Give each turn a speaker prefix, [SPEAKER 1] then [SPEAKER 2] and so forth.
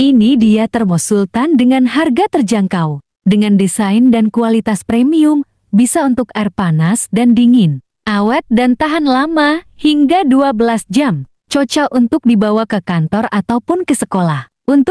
[SPEAKER 1] Ini dia termos Sultan dengan harga terjangkau. Dengan desain dan kualitas premium, bisa untuk air panas dan dingin. Awet dan tahan lama, hingga 12 jam. Cocok untuk dibawa ke kantor ataupun ke sekolah. Untuk